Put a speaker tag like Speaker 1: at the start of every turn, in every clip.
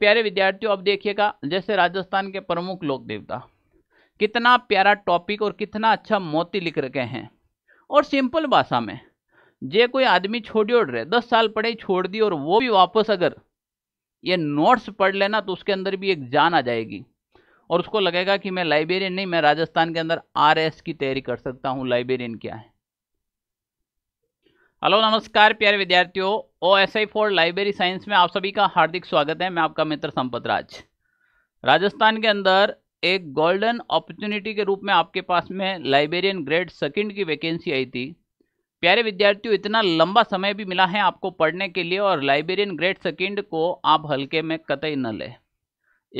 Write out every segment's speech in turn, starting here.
Speaker 1: प्यारे विद्यार्थियों अब देखिएगा जैसे राजस्थान के प्रमुख लोक देवता कितना प्यारा टॉपिक और कितना अच्छा मोती लिख रखे हैं और सिंपल भाषा में जे कोई आदमी छोड़ी ओढ़ रहे दस साल पढ़े छोड़ दी और वो भी वापस अगर ये नोट्स पढ़ लेना तो उसके अंदर भी एक जान आ जाएगी और उसको लगेगा कि मैं लाइब्रेरियन नहीं मैं राजस्थान के अंदर आर की तैयारी कर सकता हूँ लाइब्रेरियन क्या है हेलो नमस्कार प्यारे विद्यार्थियों O S I for library science में आप सभी का हार्दिक स्वागत है मैं आपका मित्र संपत राज राजस्थान के अंदर एक गोल्डन अपॉर्चुनिटी के रूप में आपके पास में लाइब्रेरियन ग्रेड सेकंड की वैकेंसी आई थी प्यारे विद्यार्थियों इतना लंबा समय भी मिला है आपको पढ़ने के लिए और लाइब्रेरियन ग्रेड सेकेंड को आप हल्के में कतई न लें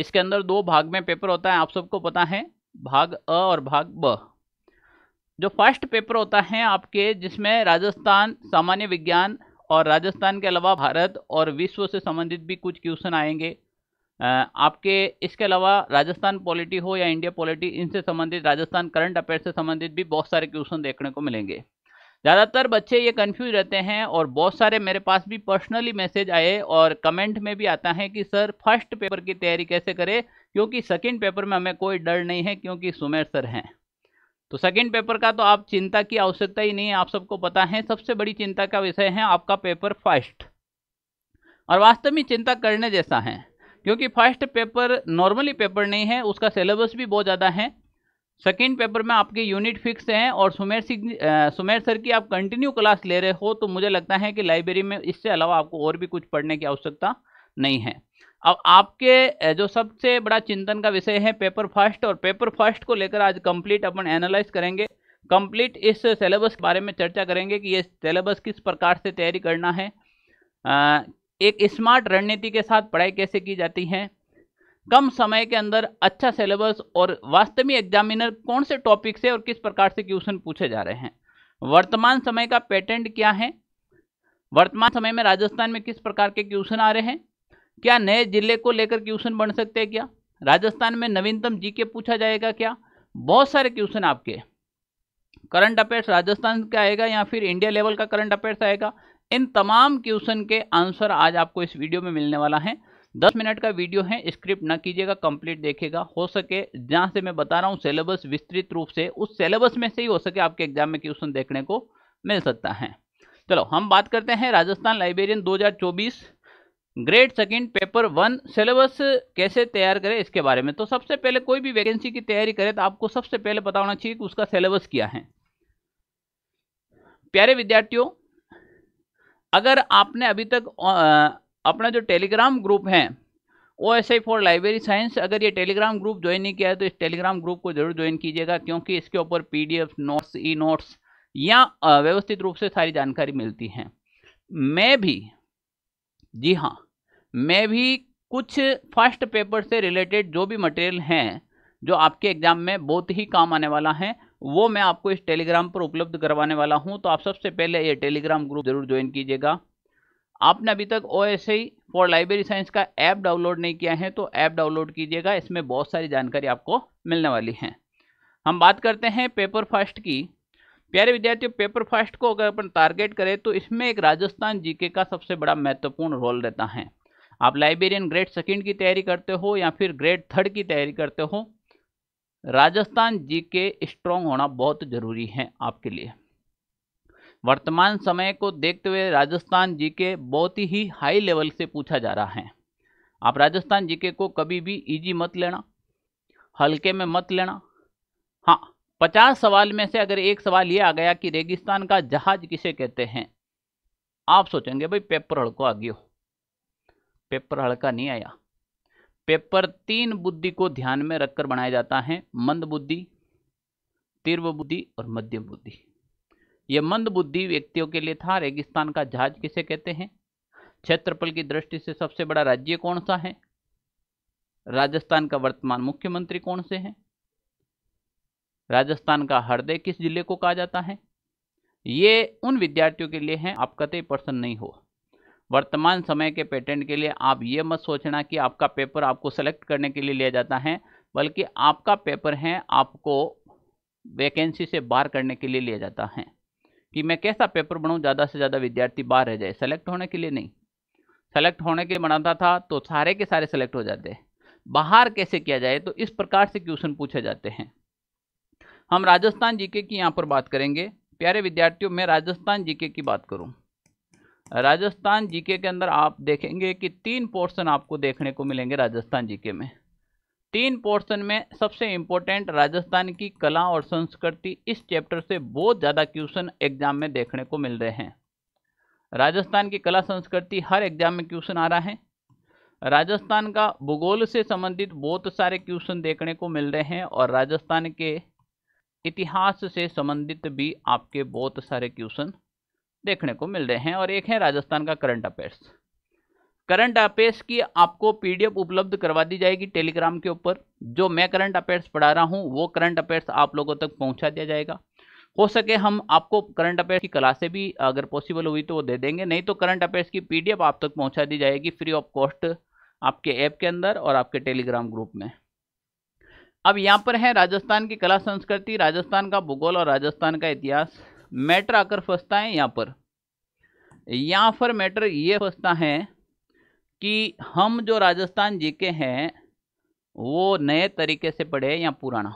Speaker 1: इसके अंदर दो भाग में पेपर होता है आप सबको पता है भाग अ और भाग ब जो फर्स्ट पेपर होता है आपके जिसमें राजस्थान सामान्य विज्ञान और राजस्थान के अलावा भारत और विश्व से संबंधित भी कुछ क्वेश्चन आएंगे आपके इसके अलावा राजस्थान पॉलिटी हो या इंडिया पॉलिटी इनसे संबंधित राजस्थान करंट अफेयर से संबंधित भी बहुत सारे क्वेश्चन देखने को मिलेंगे ज़्यादातर बच्चे ये कन्फ्यूज रहते हैं और बहुत सारे मेरे पास भी पर्सनली मैसेज आए और कमेंट में भी आता है कि सर फर्स्ट पेपर की तैयारी कैसे करें क्योंकि सेकेंड पेपर में हमें कोई डर नहीं है क्योंकि सुमेर सर हैं तो सेकेंड पेपर का तो आप चिंता की आवश्यकता ही नहीं है आप सबको पता है सबसे बड़ी चिंता का विषय है आपका पेपर फर्स्ट और वास्तव में चिंता करने जैसा है क्योंकि फर्स्ट पेपर नॉर्मली पेपर नहीं है उसका सिलेबस भी बहुत ज़्यादा है सेकेंड पेपर में आपके यूनिट फिक्स हैं और सुमेर सिंह सुमेर सर की आप कंटिन्यू क्लास ले रहे हो तो मुझे लगता है कि लाइब्रेरी में इससे अलावा आपको और भी कुछ पढ़ने की आवश्यकता नहीं है अब आपके जो सबसे बड़ा चिंतन का विषय है पेपर फर्स्ट और पेपर फर्स्ट को लेकर आज कंप्लीट अपन एनालाइज करेंगे कंप्लीट इस सिलेबस के बारे में चर्चा करेंगे कि ये सिलेबस किस प्रकार से तैयारी करना है एक स्मार्ट रणनीति के साथ पढ़ाई कैसे की जाती है कम समय के अंदर अच्छा सिलेबस और वास्तविक एग्जामिनर कौन से टॉपिक से और किस प्रकार से क्वेश्चन पूछे जा रहे हैं वर्तमान समय का पेटेंट क्या है वर्तमान समय में राजस्थान में किस प्रकार के क्वेश्चन आ रहे हैं क्या नए जिले को लेकर क्वेश्चन बन सकते हैं क्या राजस्थान में नवीनतम जी के पूछा जाएगा क्या बहुत सारे क्वेश्चन आपके करंट अफेयर्स राजस्थान का आएगा या फिर इंडिया लेवल का करंट अफेयर्स आएगा इन तमाम क्वेश्चन के आंसर आज आपको इस वीडियो में मिलने वाला है दस मिनट का वीडियो है स्क्रिप्ट ना कीजिएगा कंप्लीट देखेगा हो सके जहाँ से मैं बता रहा हूँ सिलेबस विस्तृत रूप से उस सिलेबस में से ही हो सके आपके एग्जाम में क्वेश्चन देखने को मिल सकता है चलो हम बात करते हैं Rajasthan librarian 2024 grade second paper one syllabus कैसे तैयार करें इसके बारे में तो सबसे पहले कोई भी वैकेंसी की तैयारी करे तो आपको सबसे पहले पता होना चाहिए कि उसका सिलेबस क्या है प्यारे विद्यार्थियों अगर आपने अभी तक अपना जो टेलीग्राम ग्रुप है O S I for library science अगर ये टेलीग्राम ग्रुप ज्वाइन नहीं किया है तो इस टेलीग्राम ग्रुप को जरूर ज्वाइन कीजिएगा क्योंकि इसके ऊपर P D F notes E notes या व्यवस्थित रूप से सारी जानकारी मिलती है मैं भी जी हाँ मैं भी कुछ फर्स्ट पेपर से रिलेटेड जो भी मटेरियल हैं जो आपके एग्जाम में बहुत ही काम आने वाला है वो मैं आपको इस टेलीग्राम पर उपलब्ध करवाने वाला हूँ तो आप सबसे पहले ये टेलीग्राम ग्रुप जरूर ज्वाइन कीजिएगा आपने अभी तक O S I for library science का ऐप डाउनलोड नहीं किया है तो ऐप डाउनलोड कीजिएगा इसमें बहुत सारी जानकारी आपको मिलने वाली है हम बात करते हैं पेपर फर्स्ट की प्यारे विद्यार्थियों पेपर फर्स्ट को अगर अपन टारगेट करें तो इसमें एक राजस्थान जीके का सबसे बड़ा महत्वपूर्ण रोल रहता है आप लाइब्रेरियन ग्रेड सेकेंड की तैयारी करते हो या फिर ग्रेड थर्ड की तैयारी करते हो राजस्थान जी के स्ट्रांग होना बहुत जरूरी है आपके लिए वर्तमान समय को देखते हुए राजस्थान जी के बहुत ही हाई लेवल से पूछा जा रहा है आप राजस्थान जी को कभी भी ईजी मत लेना हल्के में मत लेना हाँ पचास सवाल में से अगर एक सवाल ये आ गया कि रेगिस्तान का जहाज किसे कहते हैं आप सोचेंगे भाई पेपर हड़को आ हो पेपर हड़का नहीं आया पेपर तीन बुद्धि को ध्यान में रखकर बनाया जाता है मंद बुद्धि तीव्र बुद्धि और मध्यम बुद्धि यह मंद बुद्धि व्यक्तियों के लिए था रेगिस्तान का जहाज किसे कहते हैं क्षेत्रफल की दृष्टि से सबसे बड़ा राज्य कौन सा है राजस्थान का वर्तमान मुख्यमंत्री कौन से हैं राजस्थान का हृदय किस जिले को कहा जाता है ये उन विद्यार्थियों के लिए हैं आप कतई पर्सन नहीं हो वर्तमान समय के पेटेंट के लिए आप ये मत सोचना कि आपका पेपर आपको सेलेक्ट करने के लिए लिया जाता है बल्कि आपका पेपर है आपको वैकेंसी से बाहर करने के लिए लिया जाता है कि मैं कैसा पेपर बनाऊँ ज़्यादा से ज़्यादा विद्यार्थी बाहर रह जाए सेलेक्ट होने के लिए नहीं सेलेक्ट होने के लिए बनाता था तो सारे के सारे सेलेक्ट हो जाते हैं बाहर कैसे किया जाए तो इस प्रकार से क्वेश्चन पूछे जाते हैं हम राजस्थान जीके की यहाँ पर बात करेंगे प्यारे विद्यार्थियों मैं राजस्थान जीके की बात करूँ राजस्थान जीके के अंदर आप देखेंगे कि तीन पोर्शन आपको देखने को मिलेंगे राजस्थान जीके में तीन पोर्शन में सबसे इम्पोर्टेंट राजस्थान की कला और संस्कृति इस चैप्टर से बहुत ज़्यादा क्वेश्चन एग्जाम में देखने को मिल रहे हैं राजस्थान की कला संस्कृति हर एग्जाम में क्वेश्चन आ रहा है राजस्थान का भूगोल से संबंधित बहुत सारे क्वेश्चन देखने को मिल रहे हैं और राजस्थान के इतिहास से संबंधित भी आपके बहुत सारे क्वेश्चन देखने को मिल रहे हैं और एक है राजस्थान का करंट अफेयर्स करंट अफेयर्स की आपको पीडीएफ उपलब्ध करवा दी जाएगी टेलीग्राम के ऊपर जो मैं करंट अफेयर्स पढ़ा रहा हूँ वो करंट अफेयर्स आप लोगों तक पहुँचा दिया जाएगा हो सके हम आपको करंट अफेयर्स की क्लासें भी अगर पॉसिबल हुई तो वो दे देंगे नहीं तो करंट अफेयर्स की पी आप तक पहुँचा दी जाएगी फ्री ऑफ कॉस्ट आपके ऐप के अंदर और आपके टेलीग्राम ग्रुप में अब यहाँ पर है राजस्थान की कला संस्कृति राजस्थान का भूगोल और राजस्थान का इतिहास मैटर आकर फंसता है यहाँ पर यहाँ पर मैटर ये फंसता है कि हम जो राजस्थान जी के हैं वो नए तरीके से पढ़े या पुराना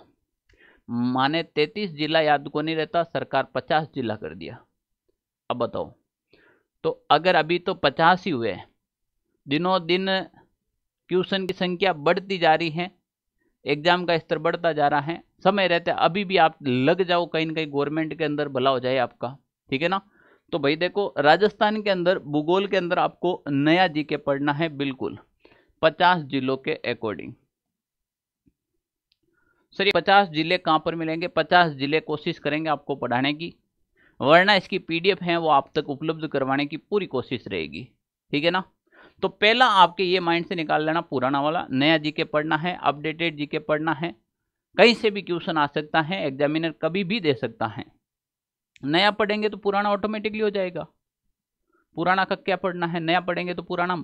Speaker 1: माने तैतीस जिला याद को नहीं रहता सरकार पचास जिला कर दिया अब बताओ तो अगर अभी तो पचास ही हुए दिनों दिन ट्यूशन की संख्या बढ़ती जा रही है एग्जाम का स्तर बढ़ता जा रहा है समय रहते अभी भी आप लग जाओ कहीं ना कहीं गवर्नमेंट के अंदर भला हो जाए आपका ठीक है ना तो भाई देखो राजस्थान के अंदर भूगोल के अंदर आपको नया जी के पढ़ना है बिल्कुल पचास जिलों के अकॉर्डिंग सर ये पचास जिले कहाँ पर मिलेंगे पचास जिले कोशिश करेंगे आपको पढ़ाने की वरना इसकी पीडीएफ है वो आप तक उपलब्ध करवाने की पूरी कोशिश रहेगी ठीक है ना तो पहला आपके ये माइंड से निकाल लेना पुराना वाला नया जीके पढ़ना है अपडेटेड जीके पढ़ना है कहीं से भी क्वेश्चन आ सकता है एग्जामिनर कभी भी दे सकता है नया पढ़ेंगे तो पुराना ऑटोमेटिकली हो जाएगा पुराना का क्या पढ़ना है नया पढ़ेंगे तो पुराना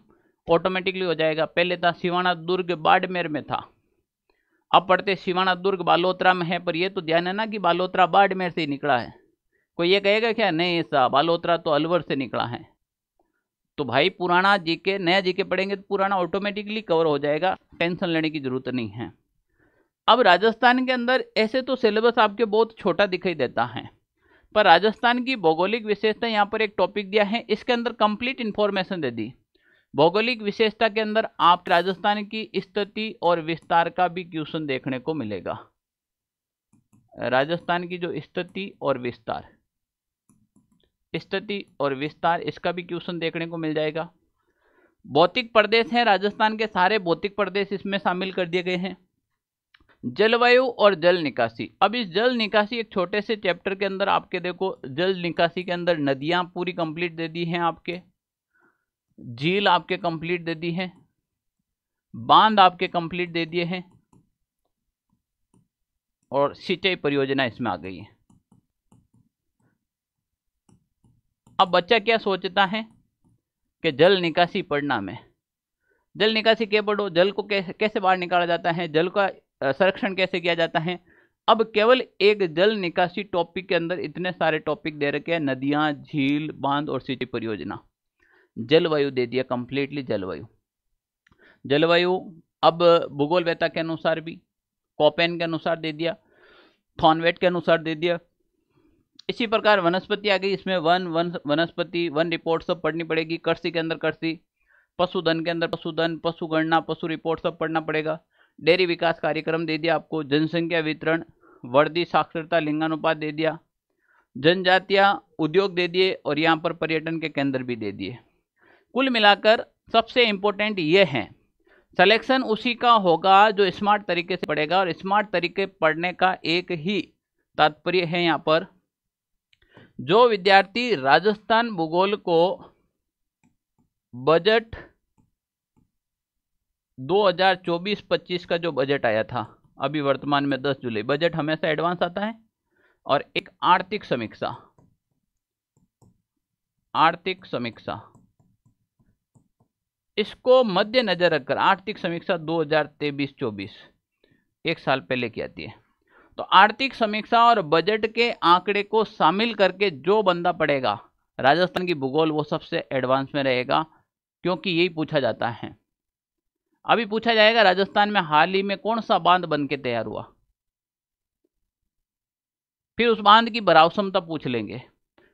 Speaker 1: ऑटोमेटिकली हो जाएगा पहले था शिवाना दुर्ग बाड़मेर में था अब पढ़ते शिवाना दुर्ग बालोत्रा में है पर यह तो ध्यान है ना कि बालोत्रा बाड़मेर से ही निकला है कोई ये कहेगा क्या नहीं ऐसा बालोत्रा तो अलवर से निकला है तो भाई पुराना जीके नया जीके पढ़ेंगे तो पुराना ऑटोमेटिकली कवर हो जाएगा टेंशन लेने की जरूरत नहीं है अब राजस्थान के अंदर ऐसे तो सिलेबस आपके बहुत छोटा दिखाई देता है पर राजस्थान की भौगोलिक विशेषता यहाँ पर एक टॉपिक दिया है इसके अंदर कंप्लीट इन्फॉर्मेशन दे दी भौगोलिक विशेषता के अंदर आप राजस्थान की स्थिति और विस्तार का भी क्वेश्चन देखने को मिलेगा राजस्थान की जो स्थिति और विस्तार स्थिति और विस्तार इसका भी क्वेश्चन देखने को मिल जाएगा भौतिक प्रदेश हैं राजस्थान के सारे भौतिक प्रदेश इसमें शामिल कर दिए गए हैं जलवायु और जल निकासी अब इस जल निकासी एक छोटे से चैप्टर के अंदर आपके देखो जल निकासी के अंदर नदियां पूरी कंप्लीट दे दी हैं आपके झील आपके कंप्लीट दे दी हैं बांध आपके कंप्लीट दे दिए हैं और सिंचाई परियोजना इसमें आ गई है अब बच्चा क्या सोचता है कि जल निकासी पढ़ना में जल निकासी क्या पढ़ो जल को कैसे कैसे बाहर निकाला जाता है जल का संरक्षण कैसे किया जाता है अब केवल एक जल निकासी टॉपिक के अंदर इतने सारे टॉपिक दे रखे हैं नदियां झील बांध और सिंचाई परियोजना जलवायु दे दिया कंप्लीटली जलवायु जलवायु अब भूगोल वेता के अनुसार भी कॉपेन के अनुसार दे दिया थॉनवेट के अनुसार दे दिया इसी प्रकार वनस्पति आ गई इसमें वन वन वनस्पति वन रिपोर्ट सब पढ़नी पड़ेगी कृषि के अंदर कृषि पशुधन के अंदर पशुधन पशु गणना पशु रिपोर्ट सब पढ़ना पड़ेगा डेयरी विकास कार्यक्रम दे दिया आपको जनसंख्या वितरण वर्दी साक्षरता लिंगानुपात दे दिया जनजातीय उद्योग दे दिए और यहाँ पर पर्यटन के केंद्र भी दे दिए कुल मिलाकर सबसे इम्पोर्टेंट ये हैं सलेक्शन उसी का होगा जो स्मार्ट तरीके से पढ़ेगा और स्मार्ट तरीके पढ़ने का एक ही तात्पर्य है यहाँ पर जो विद्यार्थी राजस्थान भूगोल को बजट 2024-25 का जो बजट आया था अभी वर्तमान में 10 जुलाई बजट हमेशा एडवांस आता है और एक आर्थिक समीक्षा आर्थिक समीक्षा इसको मद्देनजर रखकर आर्थिक समीक्षा 2023-24 एक साल पहले की आती है तो आर्थिक समीक्षा और बजट के आंकड़े को शामिल करके जो बंदा पड़ेगा राजस्थान की भूगोल वो सबसे एडवांस में रहेगा क्योंकि यही पूछा जाता है अभी पूछा जाएगा राजस्थान में हाल ही में कौन सा बांध बन के तैयार हुआ फिर उस बांध की भराव क्षमता पूछ लेंगे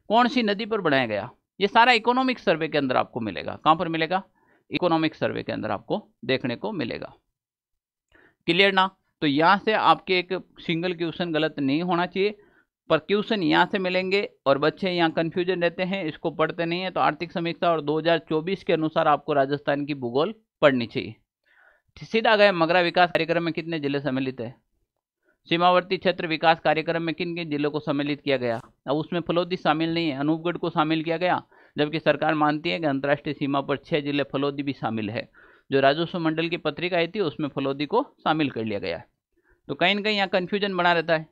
Speaker 1: कौन सी नदी पर बनाया गया ये सारा इकोनॉमिक सर्वे के अंदर आपको मिलेगा कहाँ पर मिलेगा इकोनॉमिक सर्वे के अंदर आपको देखने को मिलेगा क्लियर ना तो यहां से आपके एक सिंगल क्वेश्चन गलत नहीं होना चाहिए पर क्वेश्चन यहां से मिलेंगे और बच्चे यहाँ कंफ्यूजन रहते हैं इसको पढ़ते नहीं है तो आर्थिक समीक्षा और 2024 के अनुसार आपको राजस्थान की भूगोल पढ़नी चाहिए सीधा गए मगरा विकास कार्यक्रम में कितने जिले सम्मिलित है सीमावर्ती क्षेत्र विकास कार्यक्रम में किन किन जिलों को सम्मिलित किया गया अब उसमें फलौदी शामिल नहीं है अनूपगढ़ को शामिल किया गया जबकि सरकार मानती है कि अंतर्राष्ट्रीय सीमा पर छः जिले फलौदी भी शामिल है जो राजस्व मंडल की पत्रिका आई थी उसमें फलौदी को शामिल कर लिया गया है तो कहीं ना कहीं यहाँ कन्फ्यूजन बना रहता है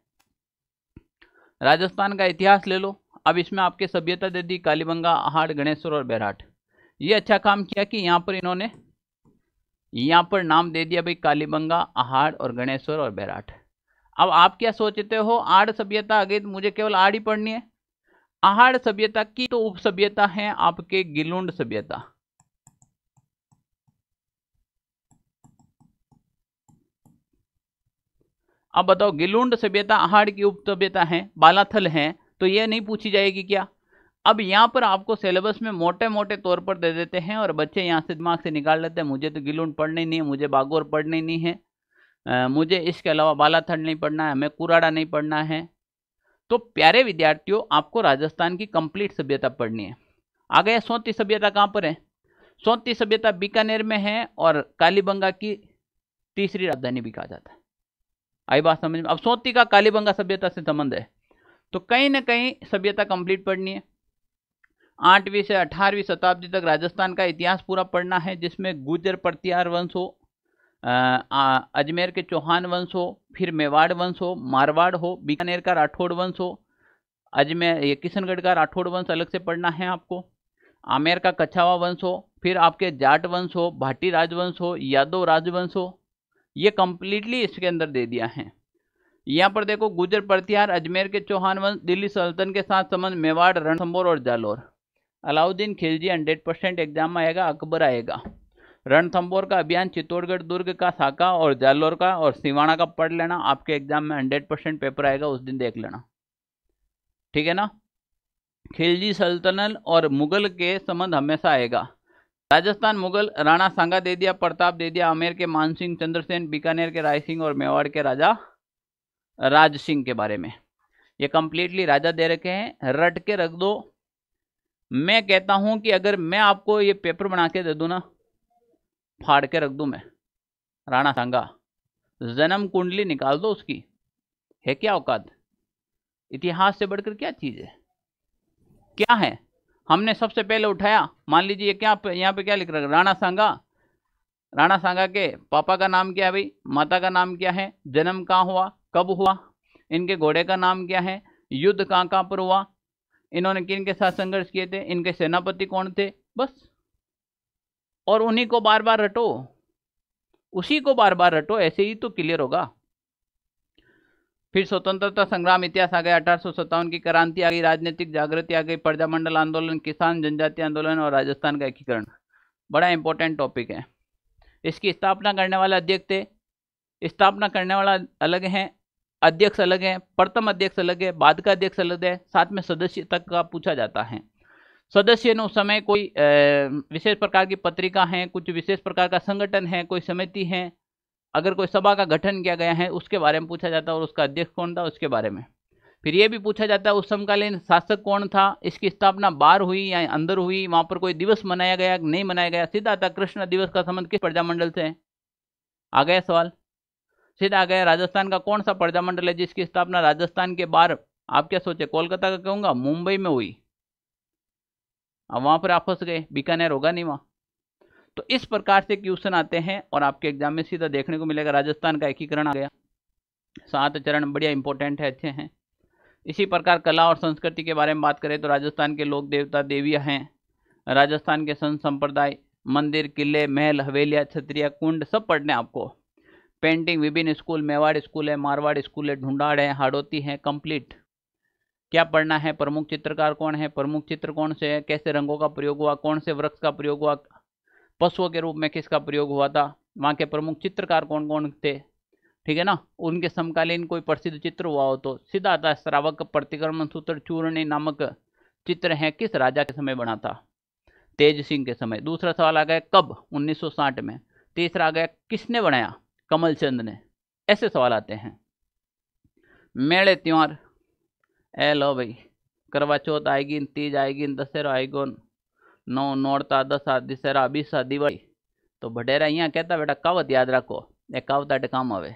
Speaker 1: राजस्थान का इतिहास ले लो अब इसमें आपके सभ्यता दे दी कालीबंगा आहाड़ गणेश्वर और बैराट ये अच्छा काम किया कि यहाँ पर इन्होंने यहाँ पर नाम दे दिया भाई कालीबंगा आहाड़ और गणेश्वर और बैराट अब आप क्या सोचते हो आड़ सभ्यता आगे तो मुझे केवल आड़ ही पढ़नी है आहाड़ सभ्यता की तो उप सभ्यता है आपके गिलुंड सभ्यता अब बताओ गिलुंड सभ्यता आहाड़ की उप सभ्यता है बालाथल है तो यह नहीं पूछी जाएगी क्या अब यहाँ पर आपको सिलेबस में मोटे मोटे तौर पर दे देते हैं और बच्चे यहाँ से दिमाग से निकाल लेते हैं मुझे तो गिलून पढ़ने नहीं है मुझे बागोर पढ़ने नहीं है मुझे इसके अलावा बालाथड़ नहीं पढ़ना है हमें कुराड़ा नहीं पढ़ना है तो प्यारे विद्यार्थियों आपको राजस्थान की कंप्लीट सभ्यता पढ़नी है आ गया सौती सभ्यता कहाँ पर है सौती सभ्यता बीकानेर में है और कालीबंगा की तीसरी राजधानी भी कहा जाता है आई बात समझ में अब सौती का कालीबंगा सभ्यता से संबंध है तो कहीं ना कहीं सभ्यता कंप्लीट पढ़नी है आठवीं से अठारहवीं शताब्दी तक राजस्थान का इतिहास पूरा पढ़ना है जिसमें गुजर प्रतिहार वंश हो अजमेर के चौहान वंश हो फिर मेवाड़ वंश हो मारवाड़ हो बीकानेर का राठौड़ वंश हो अजमेर ये किशनगढ़ का राठौड़ वंश अलग से पढ़ना है आपको आमेर का कछावा वंश हो फिर आपके जाट वंश हो भाटी राजवंश हो यादव राजवंश हो ये कम्प्लीटली इसके अंदर दे दिया है यहाँ पर देखो गुजर प्रतिहार अजमेर के चौहान वंश दिल्ली सल्तन के साथ संबंध मेवाड़ रणथंबोर और Jalore Alauddin Khilji hundred percent exam में आएगा अकबर आएगा रणथम्बोर का अभियान चित्तौड़गढ़ दुर्ग का साका और जालोर का और सिवाणा का पढ़ लेना आपके एग्जाम में हंड्रेड परसेंट पेपर आएगा उस दिन देख लेना ठीक है ना खिलजी सल्तनत और मुगल के संबंध हमेशा आएगा राजस्थान मुगल राणा सांगा दे दिया प्रताप दे दिया आमेर के मानसिंह चंद्रसेन बीकानेर के राय सिंह और मेवाड़ के राजा राज सिंह के बारे में ये कम्प्लीटली राजा दे रखे हैं रट के रख दो मैं कहता हूं कि अगर मैं आपको ये पेपर बना के दे दू ना फाड़ के रख दू मैं राणा सांगा जन्म कुंडली निकाल दो उसकी है क्या औकात इतिहास से बढ़कर क्या चीज़ है क्या है हमने सबसे पहले उठाया मान लीजिए क्या यहाँ पे क्या लिख रहा है राणा सांगा राणा सांगा के पापा का नाम क्या है भाई माता का नाम क्या है जन्म कहाँ हुआ कब हुआ इनके घोड़े का नाम क्या है युद्ध कहाँ कहाँ पर हुआ इन्होंने किन के साथ संघर्ष किए थे इनके सेनापति कौन थे बस और उन्हीं को बार बार रटो उसी को बार बार रटो ऐसे ही तो क्लियर होगा फिर स्वतंत्रता संग्राम इतिहास आ गया अठारह की क्रांति आ गई राजनीतिक जागृति आ गई प्रजामंडल आंदोलन किसान जनजाति आंदोलन और राजस्थान का एकीकरण बड़ा इंपॉर्टेंट टॉपिक है इसकी स्थापना करने वाला अध्यक्ष थे स्थापना करने वाला अलग हैं अध्यक्ष अलग है प्रथम अध्यक्ष अलग है बाद का अध्यक्ष अलग है साथ में सदस्य तक का पूछा जाता है सदस्य उस समय कोई विशेष प्रकार की पत्रिका है कुछ विशेष प्रकार का संगठन है कोई समिति है अगर कोई सभा का गठन किया गया है उसके बारे में पूछा जाता है और उसका अध्यक्ष कौन था उसके बारे में फिर ये भी पूछा जाता है उस समकालीन शासक कौन था इसकी स्थापना बाहर हुई या अंदर हुई वहाँ पर कोई दिवस मनाया गया नहीं मनाया गया सीधा था कृष्ण दिवस का संबंध किस प्रजामंडल से है आ गया सवाल सीधा आ गया राजस्थान का कौन सा प्रजामंडल है जिसकी स्थापना राजस्थान के बाहर आप क्या सोचे कोलकाता का कहूंगा मुंबई में हुई अब वहां पर आप फंस गए बीकानेर होगा नहीं वहां तो इस प्रकार से क्वेश्चन आते हैं और आपके एग्जाम में सीधा देखने को मिलेगा राजस्थान का एकीकरण आ गया सात चरण बढ़िया इंपॉर्टेंट है अच्छे हैं इसी प्रकार कला और संस्कृति के बारे में बात करें तो राजस्थान के लोक देवता देवियां हैं राजस्थान के संत संप्रदाय मंदिर किले महल हवेलियां छत्रिया कुंड सब पढ़ने आपको पेंटिंग विभिन्न स्कूल मेवाड़ स्कूल है मारवाड़ स्कूल है ढूंढाड़ है हाड़ोती है कंप्लीट क्या पढ़ना है प्रमुख चित्रकार कौन है प्रमुख चित्र कौन से है कैसे रंगों का प्रयोग हुआ कौन से वृक्ष का प्रयोग हुआ पशुओं के रूप में किसका प्रयोग हुआ था वहाँ के प्रमुख चित्रकार कौन कौन थे ठीक है ना उनके समकालीन कोई प्रसिद्ध चित्र हुआ हो तो सीधा था श्रावक प्रतिक्रमण सूत्र चूर्ण नामक चित्र है किस राजा के समय बना था तेज सिंह के समय दूसरा सवाल आ गया कब 1960 में तीसरा आ गया किसने बनाया कमलचंद ने ऐसे सवाल आते हैं मेड़े त्यौहार ए लो भाई करवा चौथ आएगी तीज आएगी दशहरा आएगो नौ नौड़ता दसा दशहरा बीसा दिवाली तो भटेरा यहाँ कहता बेटा कावत याद रखो ये कावता अटे काम आवे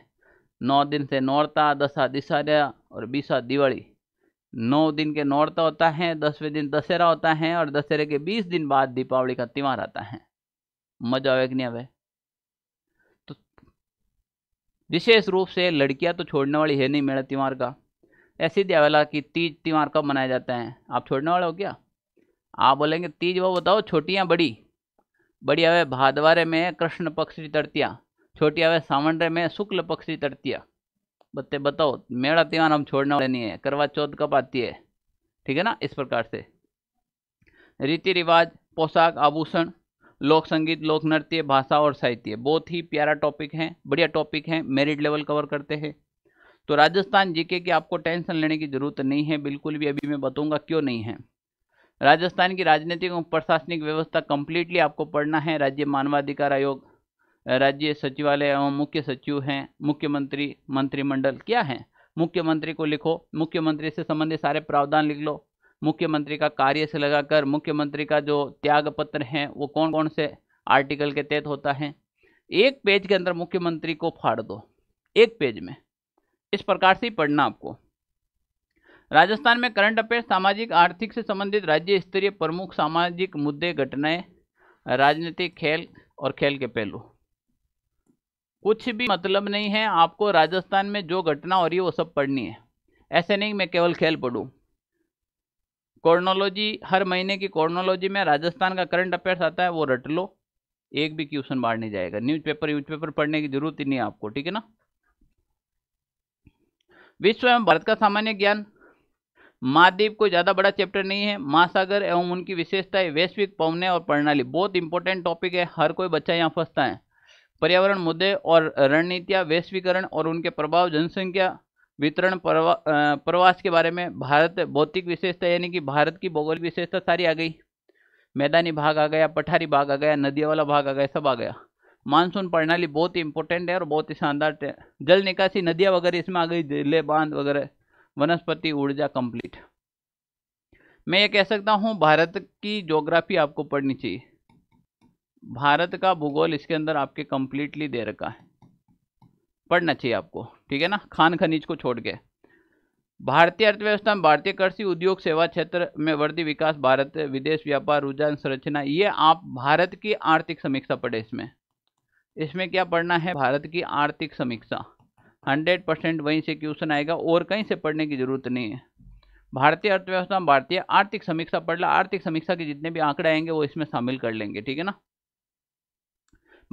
Speaker 1: नौ दिन से नौड़ता दसा दिशहरा और बीसा दिवाली नौ दिन के नौड़ता होता है दसवें दिन दशहरा होता है और दशहरे के बीस दिन बाद दीपावली का त्यौहार आता है मजा आवे कि नहीं आवे विशेष रूप से लड़कियां तो छोड़ने वाली है नहीं मेरा त्यौहार का ऐसी दिया कि तीज त्यौहार कब मनाया जाता है आप छोड़ने वाले हो क्या आप बोलेंगे तीज वो बताओ छोटियाँ बड़ी बड़ी आवे भादवारे में कृष्ण पक्ष की तड़तिया छोटी आवे सावंडरे में शुक्ल पक्ष की तड़तिया बत्ते बताओ मेरा त्यौहार हम छोड़ने वाले नहीं है करवा चौथ कब आती है ठीक है ना इस प्रकार से रीति रिवाज पोशाक आभूषण लोक संगीत लोक नृत्य भाषा और साहित्य बहुत ही प्यारा टॉपिक है बढ़िया टॉपिक है मेरिट लेवल कवर करते हैं तो राजस्थान जीके की आपको टेंशन लेने की जरूरत नहीं है बिल्कुल भी अभी मैं बताऊंगा क्यों नहीं है राजस्थान की राजनीतिक और प्रशासनिक व्यवस्था कंप्लीटली आपको पढ़ना है राज्य मानवाधिकार आयोग राज्य सचिवालय एवं मुख्य सचिव हैं मुख्यमंत्री मंत्रिमंडल क्या है मुख्यमंत्री को लिखो मुख्यमंत्री से संबंधित सारे प्रावधान लिख लो मुख्यमंत्री का कार्य से लगाकर मुख्यमंत्री का जो त्याग पत्र है वो कौन कौन से आर्टिकल के तहत होता है एक पेज के अंदर मुख्यमंत्री को फाड़ दो एक पेज में इस प्रकार से ही पढ़ना आपको राजस्थान में करंट अफेयर सामाजिक आर्थिक से संबंधित राज्य स्तरीय प्रमुख सामाजिक मुद्दे घटनाएं राजनीतिक खेल और खेल के पहलू कुछ भी मतलब नहीं है आपको राजस्थान में जो घटना हो रही है वो सब पढ़नी है ऐसे नहीं मैं केवल खेल पढ़ूँ कॉर्नोलॉजी हर महीने की कॉर्नोलॉजी में राजस्थान का करंट अफेयर्स आता है वो रट लो एक भी क्वेश्चन बाहर नहीं जाएगा न्यूज़पेपर पेपर पढ़ने की जरूरत ही नहीं है आपको ठीक है ना विश्व एवं भारत का सामान्य ज्ञान महाद्वीप कोई ज़्यादा बड़ा चैप्टर नहीं है महासागर एवं उनकी विशेषताएं वैश्विक पवने और प्रणाली बहुत इंपॉर्टेंट टॉपिक है हर कोई बच्चा यहाँ फंसता है पर्यावरण मुद्दे और रणनीतियाँ वैश्वीकरण और उनके प्रभाव जनसंख्या वितरण प्रवा, प्रवास के बारे में भारत भौतिक विशेषता यानी कि भारत की भौगोलिक विशेषता सारी आ गई मैदानी भाग आ गया पठारी भाग आ गया नदियों वाला भाग आ गया सब आ गया मानसून प्रणाली बहुत ही इंपॉर्टेंट है और बहुत ही शानदार जल निकासी नदियाँ वगैरह इसमें आ गई जिले बांध वगैरह वनस्पति ऊर्जा कंप्लीट मैं ये कह सकता हूँ भारत की जोग्राफी आपको पढ़नी चाहिए भारत का भूगोल इसके अंदर आपके कंप्लीटली दे रखा है पढ़ना चाहिए आपको ठीक है ना खान खनिज को छोड़ के भारतीय अर्थव्यवस्था में भारतीय कृषि उद्योग सेवा क्षेत्र में वर्दी विकास भारत विदेश व्यापार ऊर्जा संरचना ये आप भारत की आर्थिक समीक्षा पढ़े इसमें इसमें क्या पढ़ना है भारत की आर्थिक समीक्षा 100 परसेंट वहीं से क्वेश्चन आएगा और कहीं से पढ़ने की जरूरत नहीं है भारतीय अर्थव्यवस्था भारतीय आर्थिक समीक्षा पढ़ ला आर्थिक समीक्षा के जितने भी आंकड़े आएंगे वो इसमें शामिल कर लेंगे ठीक है ना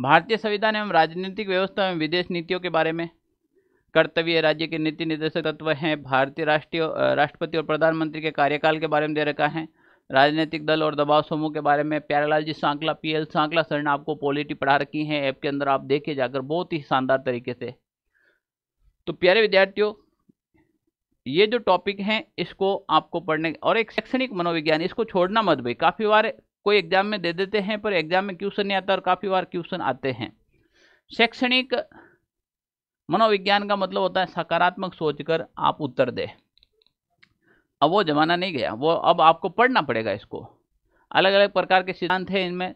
Speaker 1: भारतीय संविधान एवं राजनीतिक व्यवस्था एवं विदेश नीतियों के बारे में कर्तव्य राज्य के नीति निर्देशक तत्व हैं भारतीय राष्ट्रीय राष्ट्रपति और प्रधानमंत्री के कार्यकाल के बारे में दे रखा है राजनीतिक दल और दबाव समूह के बारे में Pyarelal ji Sankla P L Sankla sir ने आपको पॉलिटी पढ़ा रखी है ऐप के अंदर आप देखे जाकर बहुत ही शानदार तरीके से तो प्यारे विद्यार्थियों ये जो टॉपिक हैं इसको आपको पढ़ने और एक शैक्षणिक मनोविज्ञान इसको छोड़ना मत भाई काफ़ी बार कोई एग्जाम में दे देते हैं पर एग्जाम में क्वेश्चन नहीं आता और काफ़ी बार क्वेश्चन आते हैं शैक्षणिक मनोविज्ञान का मतलब होता है सकारात्मक सोचकर आप उत्तर दें अब वो ज़माना नहीं गया वो अब आपको पढ़ना पड़ेगा इसको अलग अलग प्रकार के सिद्धांत हैं इनमें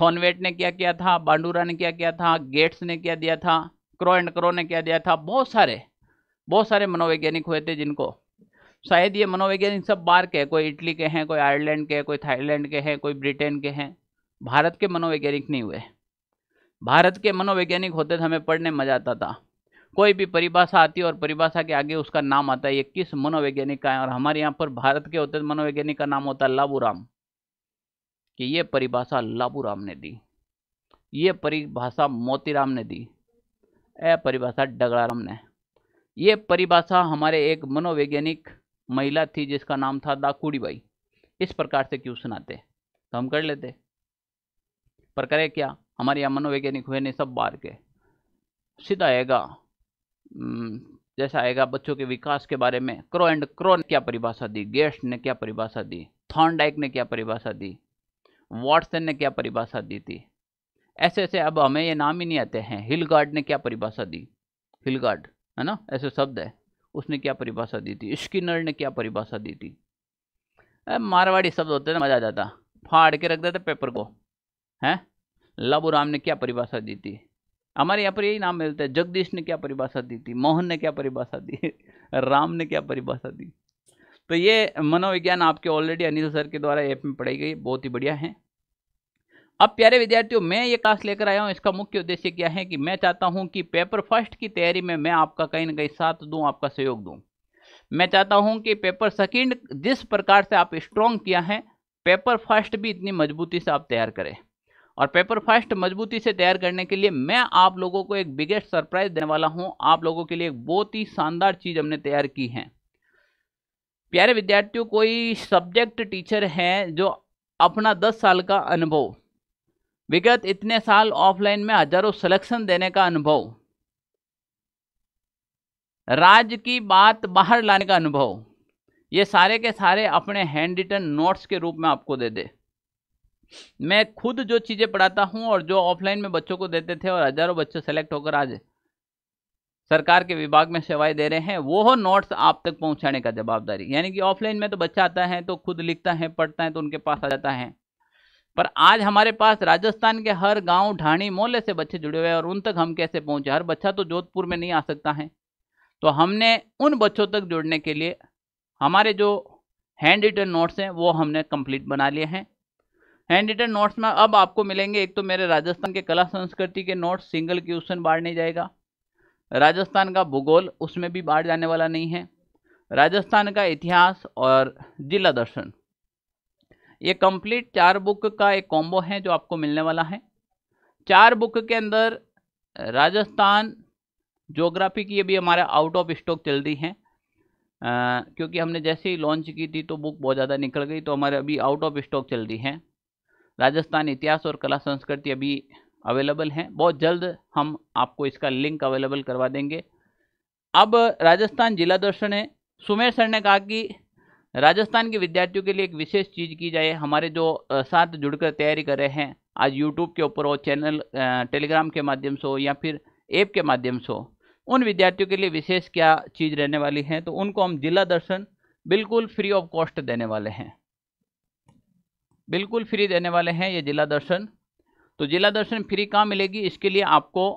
Speaker 1: थॉनवेट ने क्या किया था बांडूरा ने क्या किया था गेट्स ने क्या दिया था क्रो एंड क्रो ने क्या दिया था बहुत सारे बहुत सारे मनोवैज्ञानिक हुए थे जिनको शायद ये मनोवैज्ञानिक सब बाहर के कोई इटली के हैं कोई आयरलैंड के कोई थाईलैंड के हैं कोई ब्रिटेन के हैं भारत के मनोवैज्ञानिक नहीं हुए भारत के मनोवैज्ञानिक होते थे हमें पढ़ने मजा आता था कोई भी परिभाषा आती है और परिभाषा के आगे उसका नाम आता है ये किस मनोवैज्ञानिक का है और हमारे यहाँ पर भारत के होते तो मनोवैज्ञानिक का नाम होता है लाबू कि ये परिभाषा लाबू ने दी ये परिभाषा मोतीराम ने दी ए परिभाषा डगड़ाराम ने ये परिभाषा हमारे एक मनोवैज्ञानिक महिला थी जिसका नाम था दाकुड़ी बाई इस प्रकार से क्वेश्चन आते तो हम कर लेते पर करे क्या हमारे यहाँ मनोवैज्ञानिक हुए ने सब बार के सीधा आएगा जैसा आएगा बच्चों के विकास के बारे में क्रो एंड क्रो ने क्या परिभाषा दी गेस्ट ने क्या परिभाषा दी थॉर्नडाइक ने क्या परिभाषा दी वॉटसन ने क्या परिभाषा दी थी ऐसे ऐसे अब हमें ये नाम ही नहीं आते हैं हिल गार्ड ने क्या परिभाषा दी हिल गार्ड है ना ऐसे शब्द है उसने क्या परिभाषा दी थी स्किनर ने क्या परिभाषा दी थी मारवाड़ी शब्द होते ना मजा आ जाता फाड़ के रख देते पेपर को हैं लबू राम ने क्या परिभाषा दी थी हमारे यहाँ पर यही नाम मिलता है जगदीश ने क्या परिभाषा दी थी मोहन ने क्या परिभाषा दी राम ने क्या परिभाषा दी तो ये मनोविज्ञान आपके ऑलरेडी अनिल सर के द्वारा ऐप में पढ़ाई गई बहुत ही बढ़िया है अब प्यारे विद्यार्थियों मैं ये क्लास लेकर आया हूँ इसका मुख्य उद्देश्य क्या है कि मैं चाहता हूँ कि पेपर फर्स्ट की तैयारी में मैं आपका कहीं ना कहीं साथ दूँ आपका सहयोग दूँ मैं चाहता हूँ कि पेपर सेकेंड जिस प्रकार से आप स्ट्रॉन्ग किया है पेपर फर्स्ट भी इतनी मजबूती से आप तैयार करें और पेपर फर्स्ट मजबूती से तैयार करने के लिए मैं आप लोगों को एक बिगेस्ट सरप्राइज देने वाला हूँ आप लोगों के लिए एक बहुत ही शानदार चीज़ हमने तैयार की है प्यारे विद्यार्थियों कोई सब्जेक्ट टीचर हैं जो अपना दस साल का अनुभव विगत इतने साल ऑफलाइन में हजारों सिलेक्शन देने का अनुभव राज की बात बाहर लाने का अनुभव ये सारे के सारे अपने हैंड रिटन नोट्स के रूप में आपको दे दे मैं खुद जो चीज़ें पढ़ाता हूँ और जो ऑफलाइन में बच्चों को देते थे और हजारों बच्चे सेलेक्ट होकर आज सरकार के विभाग में सेवाएं दे रहे हैं वो नोट्स आप तक पहुंचाने का जवाबदारी यानी कि ऑफलाइन में तो बच्चा आता है तो खुद लिखता है पढ़ता है तो उनके पास आ जाता है पर आज हमारे पास राजस्थान के हर गांव ढाणी मोहल्ले से बच्चे जुड़े हुए हैं और उन तक हम कैसे पहुंचे हर बच्चा तो जोधपुर में नहीं आ सकता है तो हमने उन बच्चों तक जुड़ने के लिए हमारे जो हैंड रिटर्न नोट्स हैं वो हमने कंप्लीट बना लिए हैं हैंड रिटर्न नोट्स में अब आपको मिलेंगे एक तो मेरे राजस्थान के कला संस्कृति के नोट्स सिंगल क्वेश्चन बाढ़ नहीं जाएगा राजस्थान का भूगोल उसमें भी बाढ़ जाने वाला नहीं है राजस्थान का इतिहास और जिला दर्शन ये कंप्लीट चार बुक का एक कॉम्बो है जो आपको मिलने वाला है चार बुक के अंदर राजस्थान जोग्राफी की अभी भी आउट ऑफ स्टॉक चल रही है आ, क्योंकि हमने जैसे ही लॉन्च की थी तो बुक बहुत ज़्यादा निकल गई तो हमारे अभी आउट ऑफ स्टॉक चल रही है राजस्थान इतिहास और कला संस्कृति अभी अवेलेबल हैं बहुत जल्द हम आपको इसका लिंक अवेलेबल करवा देंगे अब राजस्थान जिला दर्शन है सुमेर सर ने कहा कि राजस्थान के विद्यार्थियों के लिए एक विशेष चीज़ की जाए हमारे जो साथ जुड़कर तैयारी कर रहे हैं आज यूट्यूब के ऊपर हो चैनल टेलीग्राम के माध्यम से हो या फिर ऐप के माध्यम से हो उन विद्यार्थियों के लिए विशेष क्या चीज़ रहने वाली है तो उनको हम जिला दर्शन बिल्कुल फ्री ऑफ कॉस्ट देने वाले हैं बिल्कुल फ्री देने वाले हैं ये जिला दर्शन तो जिला दर्शन फ्री कहाँ मिलेगी इसके लिए आपको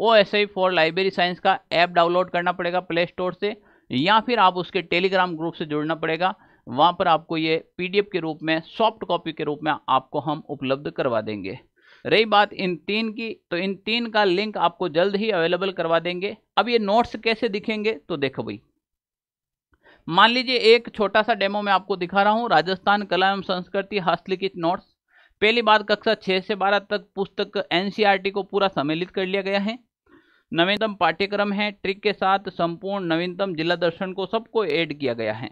Speaker 1: O S I for library science का ऐप डाउनलोड करना पड़ेगा प्ले स्टोर से या फिर आप उसके टेलीग्राम ग्रुप से जुड़ना पड़ेगा वहाँ पर आपको ये पीडीएफ के रूप में सॉफ्ट कॉपी के रूप में आपको हम उपलब्ध करवा देंगे रही बात इन तीन की तो इन तीन का लिंक आपको जल्द ही अवेलेबल करवा देंगे अब ये नोट्स कैसे दिखेंगे तो देखो भाई मान लीजिए एक छोटा सा डेमो मैं आपको दिखा रहा हूँ राजस्थान कला एवं संस्कृति हस्तलिखित नोट्स पहली बात कक्षा 6 से 12 तक पुस्तक एनसीईआरटी e को पूरा सम्मिलित कर लिया गया है नवीनतम पाठ्यक्रम है ट्रिक के साथ संपूर्ण नवीनतम जिला दर्शन को सबको ऐड किया गया है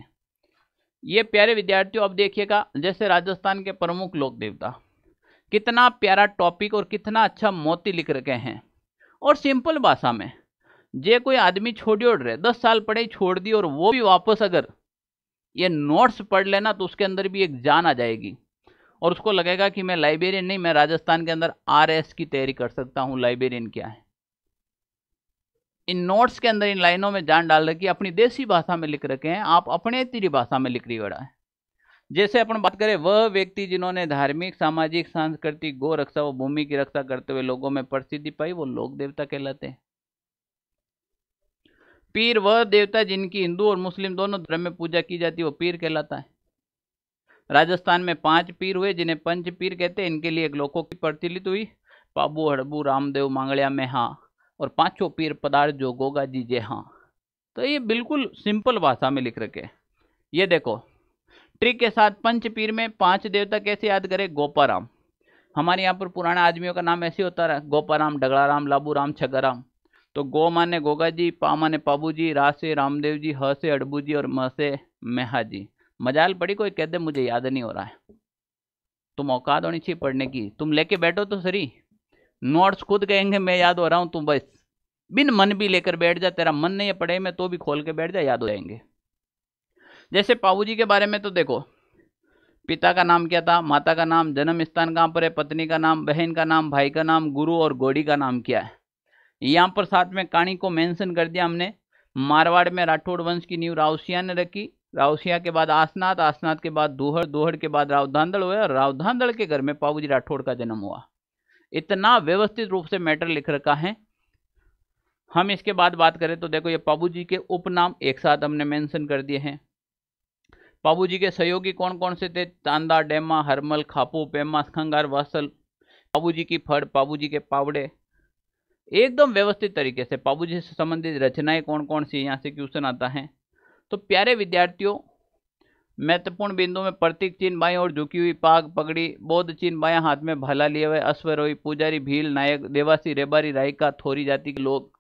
Speaker 1: ये प्यारे विद्यार्थियों अब देखिएगा जैसे राजस्थान के प्रमुख लोक देवता कितना प्यारा टॉपिक और कितना अच्छा मोती लिख रखे हैं और सिंपल भाषा में जे कोई आदमी छोड़ी ओढ़ रहे दस साल पढ़े छोड़ दी और वो भी वापस अगर ये नोट्स पढ़ लेना तो उसके अंदर भी एक जान आ जाएगी और उसको लगेगा कि मैं लाइब्रेरियन नहीं मैं राजस्थान के अंदर आरएस की तैयारी कर सकता हूँ लाइब्रेरियन क्या है इन नोट्स के अंदर इन लाइनों में जान डाल रखी है अपनी देसी भाषा में लिख रखे हैं आप अपने तीरी भाषा में लिख रही बड़ा है जैसे अपन बात करें वह व्यक्ति जिन्होंने धार्मिक सामाजिक सांस्कृतिक गो रक्षा व भूमि की रक्षा करते हुए लोगों में प्रसिद्धि पाई वो लोक देवता कहलाते हैं पीर वह देवता जिनकी हिंदू और मुस्लिम दोनों धर्म में पूजा की जाती है वो पीर कहलाता है राजस्थान में पांच पीर हुए जिन्हें पंच पीर कहते हैं इनके लिए एक लोगों की प्रचलित हुई पाबू हड़बू रामदेव मांगड़िया में हाँ और पांचों पीर पदार्थ जो गोगा जी जे हाँ तो ये बिल्कुल सिंपल भाषा में लिख रखे ये देखो ट्रिक के साथ पंच पीर में पांच देवता कैसे याद करें गोपाराम हमारे यहाँ पर पुराने आदमियों का नाम ऐसे होता रहा गोपाराम डगड़ाराम राम छगाराम तो गो माने गोगा जी पा माने पाबू जी रा से रामदेव जी ह से अड़बू जी और म से मेहा जी मजाल पड़ी कोई कह दे मुझे याद नहीं हो रहा है तुम औकात होनी चाहिए पढ़ने की तुम लेके बैठो तो सरी नोट्स खुद कहेंगे मैं याद हो रहा हूँ तू बस बिन मन भी लेकर बैठ जा तेरा मन नहीं पड़े मैं तो भी खोल के बैठ जा याद हो जाएंगे जैसे पाऊ जी के बारे में तो देखो पिता का नाम क्या था माता का नाम जन्म स्थान कहाँ पर है पत्नी का नाम बहन का नाम भाई का नाम गुरु और गोड़ी का नाम क्या है यहाँ पर साथ में काणी को मेंशन कर दिया हमने मारवाड़ में राठौड़ वंश की नींव रावसिया ने रखी रावसिया के बाद आसनाथ आसनाथ के बाद दोहड़ दोहड़ के बाद रावधांधड़ हुए और रावधांधड़ के घर में पाऊजी राठौड़ का जन्म हुआ इतना व्यवस्थित रूप से मैटर लिख रखा है हम इसके बाद बात करें तो देखो ये पाबू जी के उपनाम एक साथ हमने मेंशन कर दिए हैं पाबू जी के सहयोगी कौन कौन से थे तांदा डेमा हरमल खापू पेमा खंगार वासल पाबू जी की फड़ पाबू जी के पावड़े एकदम व्यवस्थित तरीके से पाबू जी से संबंधित रचनाएं कौन कौन सी यहाँ से क्वेश्चन आता है तो प्यारे विद्यार्थियों महत्वपूर्ण बिंदु में प्रतीक चिन्ह बाई और झुकी हुई पाग पगड़ी बौद्ध चिन्ह बाया हाथ में भला लिए हुए अश्वरोही पुजारी भील नायक देवासी रेबारी का थोरी जाति के लोग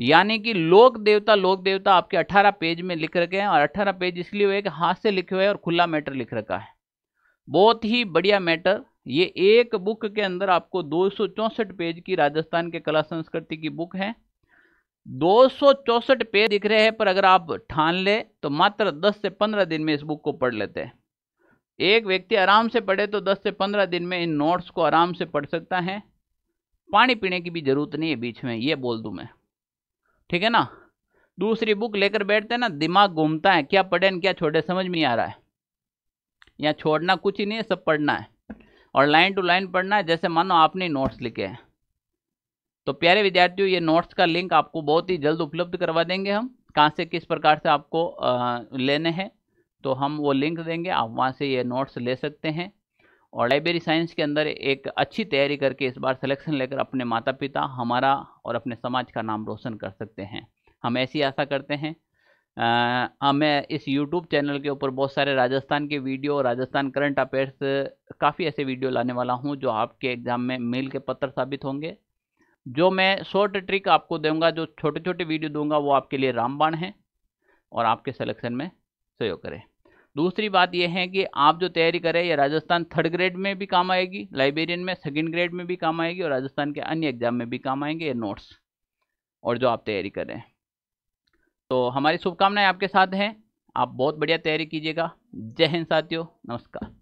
Speaker 1: यानी कि लोक देवता लोक देवता आपके 18 पेज में लिख रखे हैं और 18 पेज इसलिए हुए कि हाथ से लिखे हुए और खुला मैटर लिख रखा है बहुत ही बढ़िया मैटर ये एक बुक के अंदर आपको दो पेज की राजस्थान के कला संस्कृति की बुक है दो पेज दिख रहे हैं पर अगर आप ठान ले तो मात्र 10 से 15 दिन में इस बुक को पढ़ लेते हैं एक व्यक्ति आराम से पढ़े तो 10 से 15 दिन में इन नोट्स को आराम से पढ़ सकता है पानी पीने की भी ज़रूरत नहीं है बीच में ये बोल दूं मैं ठीक है ना दूसरी बुक लेकर बैठते हैं ना दिमाग घूमता है क्या पढ़े क्या छोड़े समझ में नहीं आ रहा है यहाँ छोड़ना कुछ ही नहीं है सब पढ़ना है और लाइन टू लाइन पढ़ना है जैसे मानो आपने नोट्स लिखे हैं तो प्यारे विद्यार्थियों ये नोट्स का लिंक आपको बहुत ही जल्द उपलब्ध करवा देंगे हम कहाँ से किस प्रकार से आपको लेने हैं तो हम वो लिंक देंगे आप वहाँ से ये नोट्स ले सकते हैं और लाइब्रेरी साइंस के अंदर एक अच्छी तैयारी करके इस बार सिलेक्शन लेकर अपने माता पिता हमारा और अपने समाज का नाम रोशन कर सकते हैं हम ऐसी आशा करते हैं हमें इस यूट्यूब चैनल के ऊपर बहुत सारे राजस्थान के वीडियो राजस्थान करंट अफेयर्स काफ़ी ऐसे वीडियो लाने वाला हूँ जो आपके एग्ज़ाम में मेल के पत्थर साबित होंगे जो मैं शॉर्ट ट्रिक आपको दूंगा जो छोटे छोटे वीडियो दूंगा वो आपके लिए रामबाण है और आपके सिलेक्शन में सहयोग करें दूसरी बात यह है कि आप जो तैयारी करें यह राजस्थान थर्ड ग्रेड में भी काम आएगी लाइब्रेरियन में सेकेंड ग्रेड में भी काम आएगी और राजस्थान के अन्य एग्जाम में भी काम आएंगे ये नोट्स और जो आप तैयारी करें तो हमारी शुभकामनाएं आपके साथ हैं आप बहुत बढ़िया तैयारी कीजिएगा जय हिंद साथियों नमस्कार